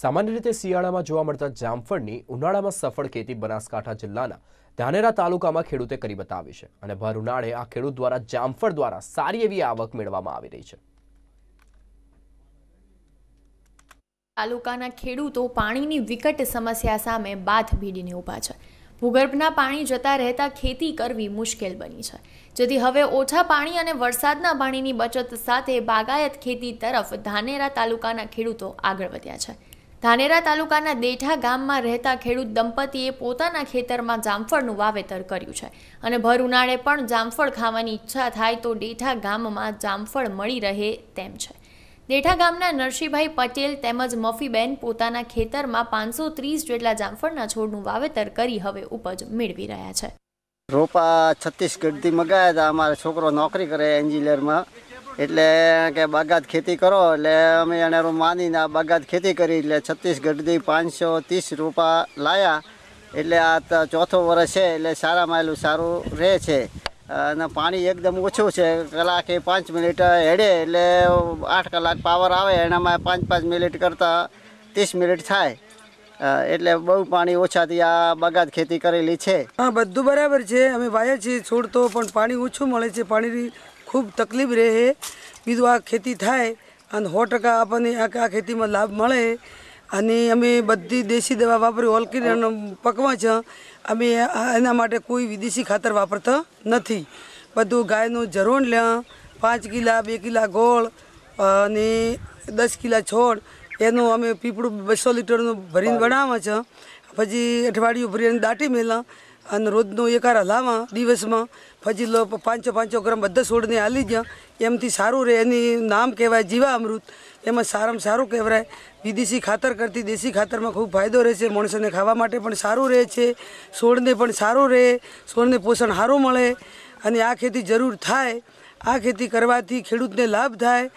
સામાન્ય રીતે શિયાળામાં જોવા મળતા જામફળની ઉનાળામાં સફળ ખેતી બનાસકાંઠા જિલ્લાના ધાનેરા તાલુકામાં ખેડૂતે કરી બતાવી છે અને ભર ઉનાળે આ ખેડૂત દ્વારા જામફળ દ્વારા સારી એવી આવક મેળવવામાં આવી રહી છે તાલુકાના ખેડૂતો પાણીની વિકટ સમસ્યા સામે બાથ ભીડીને ઊભા છે ભૂગર્ભના પાણી જતા રહેતા ખેતી કરવી મુશ્કેલ બની છે જેથી હવે ઓછા પાણી અને વરસાદના પાણીની બચત સાથે બાગાયત ખેતી તરફ ધાનેરા તાલુકાના ખેડૂતો આગળ વધ્યા છે ધાનેરા તાલુકાના દેઠા ગામમાં રહેતા ખેડૂત દંપતીએ પોતાના ખેતરમાં જામફળનું વાવેતર કર્યું છે અને ભર ઉનાળે પણ જામફળ ખાવાની ઈચ્છા થાય તો દેઠા ગામમાં જામફળ મળી રહે તેમ છે દેઠા ગામના નરસિંહભાઈ પટેલ તેમજ મફીબેન પોતાના ખેતરમાં પાંચસો ત્રીસ જેટલા જામફળના છોડનું વાવેતર કરી હવે ઉપજ મેળવી રહ્યા છે રોપા છત્તીસગઢથી મગાયા હતા અમારો છોકરો નોકરી કરે એન્જિનિયરમાં એટલે કે બાગાત ખેતી કરો એટલે અમે એને માનીને આ બાગાત ખેતી કરી એટલે છત્તીસગઢથી પાંચસો ત્રીસ રૂપા લાયા એટલે આ ચોથો વર્ષ છે એટલે સારા માયલું સારું રહે છે અને પાણી એકદમ ઓછું છે કલાકે પાંચ મિનિટ હેડે એટલે આઠ કલાક પાવર આવે એનામાં પાંચ પાંચ મિનિટ કરતાં ત્રીસ મિનિટ થાય એટલે બહુ પાણી ઓછાથી આ બગાત ખેતી કરેલી છે હા બધું બરાબર છે અમે વાયે છીએ છોડ તો પણ પાણી ઓછું મળે છે પાણીની ખૂબ તકલીફ રહે બીજું આ ખેતી થાય અને સો ટકા આપણને આ ખેતીમાં લાભ મળે અને અમે બધી દેશી દવા વાપરી ઓલકીને પકવા છ અમે એના માટે કોઈ વિદેશી ખાતર વાપરતા નથી બધું ગાયનું જરોણ લ્યા પાંચ કિલા બે કિલા ગોળ અને દસ કિલા છોડ એનું અમે પીપળું બસો લીટરનું ભરીને બનાવવા છે પછી અઠવાડિયું ભરીને દાટી મેલા અને રોજનો એકારા હલાવા દિવસમાં પછી પાંચસો પાંચસો ગ્રામ બધા છોડને આલી જ્યાં એમથી સારું રહે એની નામ કહેવાય જીવા અમૃત એમાં સારામાં સારું કહેવાય વિદેશી ખાતર કરતી દેશી ખાતરમાં ખૂબ ફાયદો રહે છે માણસોને ખાવા માટે પણ સારું રહે છે છોડને પણ સારું રહે છોડને પોષણ સારું મળે અને આ ખેતી જરૂર થાય આ ખેતી કરવાથી ખેડૂતને લાભ થાય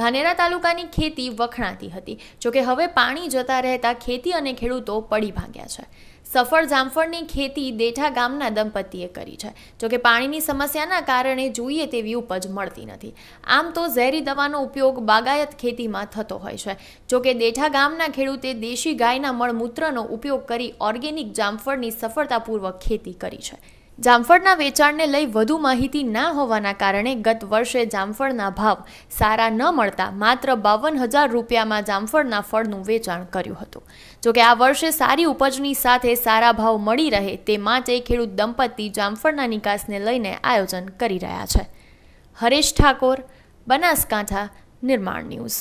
ધાનેરા તાલુકાની ખેતી વખણાતી હતી જોકે હવે પાણી જતા રહેતા ખેતી અને ખેડૂતો પડી ભાગ્યા છે સફળ જામફળની ખેતી દેઠા ગામના દંપતીએ કરી છે જોકે પાણીની સમસ્યાના કારણે જોઈએ તેવી ઉપજ મળતી નથી આમ તો ઝેરી દવાનો ઉપયોગ બાગાયત ખેતીમાં થતો હોય છે જોકે દેઠા ગામના ખેડૂતે દેશી ગાયના મળમૂત્રનો ઉપયોગ કરી ઓર્ગેનિક જામફળની સફળતાપૂર્વક ખેતી કરી છે જામફળના વેચાણને લઈ વધુ માહિતી ના હોવાના કારણે ગત વર્ષે જામફળના ભાવ સારા ન મળતા માત્ર બાવન હજાર રૂપિયામાં જામફળના ફળનું વેચાણ કર્યું હતું જોકે આ વર્ષે સારી ઉપજની સાથે સારા ભાવ મળી રહે તે માટે ખેડૂત દંપતી જામફળના નિકાસને લઈને આયોજન કરી રહ્યા છે હરેશ ઠાકોર બનાસકાંઠા નિર્માણ ન્યૂઝ